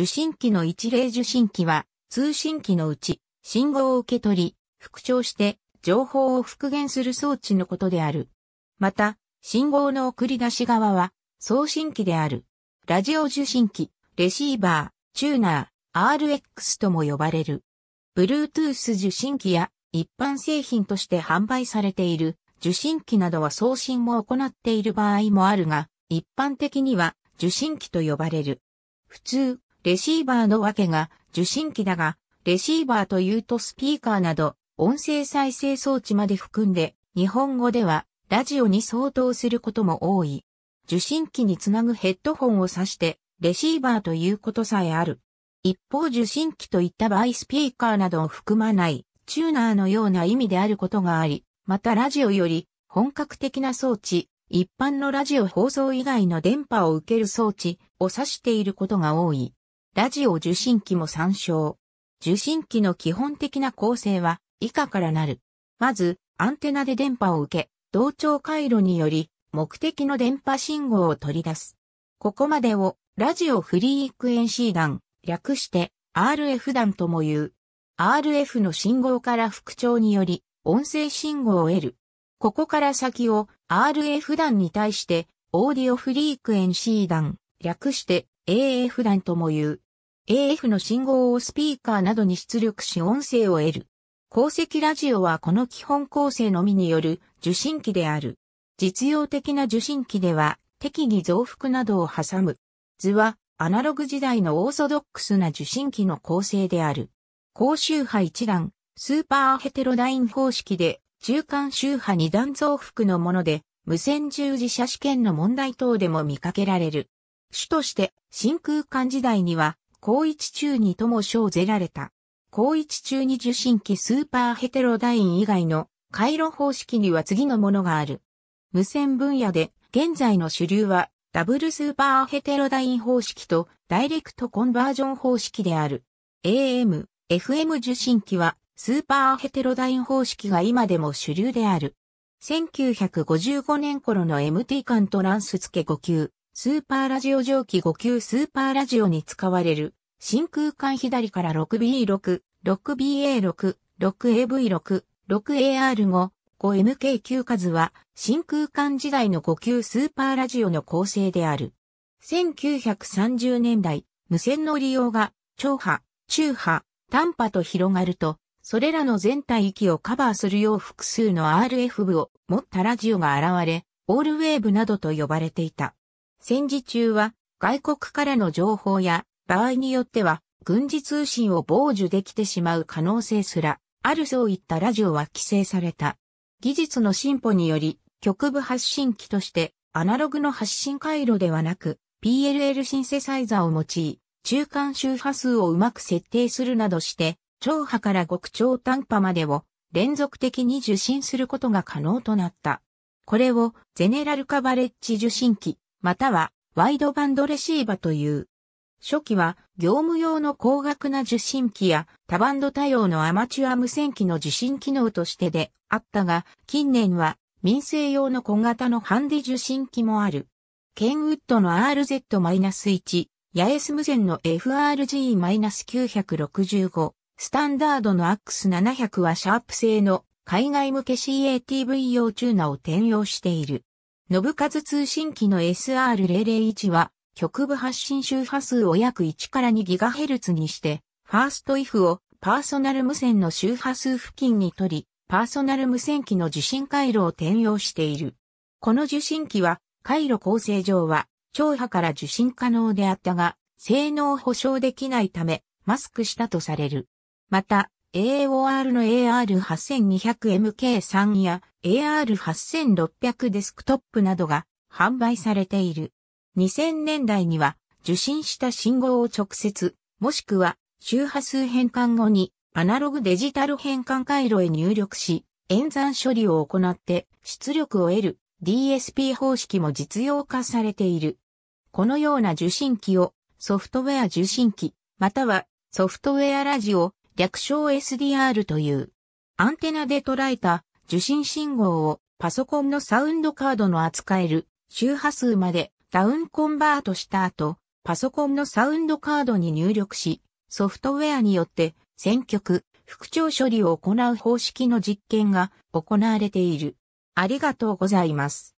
受信機の一例受信機は、通信機のうち、信号を受け取り、復調して、情報を復元する装置のことである。また、信号の送り出し側は、送信機である。ラジオ受信機、レシーバー、チューナー、RX とも呼ばれる。Bluetooth 受信機や一般製品として販売されている受信機などは送信も行っている場合もあるが、一般的には受信機と呼ばれる。普通、レシーバーのわけが受信機だが、レシーバーというとスピーカーなど音声再生装置まで含んで、日本語ではラジオに相当することも多い。受信機につなぐヘッドホンを指してレシーバーということさえある。一方受信機といった場合スピーカーなどを含まないチューナーのような意味であることがあり、またラジオより本格的な装置、一般のラジオ放送以外の電波を受ける装置を指していることが多い。ラジオ受信機も参照。受信機の基本的な構成は以下からなる。まず、アンテナで電波を受け、同調回路により目的の電波信号を取り出す。ここまでをラジオフリークエンシー弾、略して RF 弾とも言う。RF の信号から復調により音声信号を得る。ここから先を RF 弾に対してオーディオフリークエンシー弾、略して AF 弾とも言う。AF の信号をスピーカーなどに出力し音声を得る。鉱石ラジオはこの基本構成のみによる受信機である。実用的な受信機では適宜増幅などを挟む。図はアナログ時代のオーソドックスな受信機の構成である。高周波一段、スーパーヘテロダイン方式で中間周波二段増幅のもので無線従事者試験の問題等でも見かけられる。主として真空管時代には高一中にとも称ぜられた。高一中に受信機スーパーヘテロダイン以外の回路方式には次のものがある。無線分野で現在の主流はダブルスーパーヘテロダイン方式とダイレクトコンバージョン方式である。AM、FM 受信機はスーパーヘテロダイン方式が今でも主流である。1955年頃の MT 間トランス付け5級、スーパーラジオ蒸気5級スーパーラジオに使われる真空管左から 6B6、6BA6、6AV6、6AR5、5MK9 数は真空管時代の5級スーパーラジオの構成である。1930年代、無線の利用が超波、中波、短波と広がると、それらの全体域をカバーするよう複数の RF 部を持ったラジオが現れ、オールウェーブなどと呼ばれていた。戦時中は外国からの情報や場合によっては、軍事通信を傍受できてしまう可能性すら、あるそういったラジオは規制された。技術の進歩により、局部発信機として、アナログの発信回路ではなく、PLL シンセサイザーを用い、中間周波数をうまく設定するなどして、超波から極超短波までを連続的に受信することが可能となった。これをゼネラルカバレッジ受信機、またはワイドバンドレシーバという。初期は業務用の高額な受信機や多バンド対応のアマチュア無線機の受信機能としてであったが、近年は民生用の小型のハンディ受信機もある。ケンウッドの RZ-1、ヤエス無線の FRG-965、スタンダードの AX700 はシャープ製の海外向け CATV 用チューナを転用している。カズ通信機の SR001 は局部発信周波数を約1から 2GHz にして、ファーストイフをパーソナル無線の周波数付近に取り、パーソナル無線機の受信回路を転用している。この受信機は、回路構成上は、超波から受信可能であったが、性能を保証できないため、マスクしたとされる。また、AOR の AR8200MK3 や AR8600 デスクトップなどが販売されている。2000年代には受信した信号を直接、もしくは周波数変換後にアナログデジタル変換回路へ入力し、演算処理を行って出力を得る DSP 方式も実用化されている。このような受信機をソフトウェア受信機、またはソフトウェアラジオ、略称 SDR という、アンテナで捉えた受信信号をパソコンのサウンドカードの扱える周波数までダウンコンバートした後、パソコンのサウンドカードに入力し、ソフトウェアによって選曲、復調処理を行う方式の実験が行われている。ありがとうございます。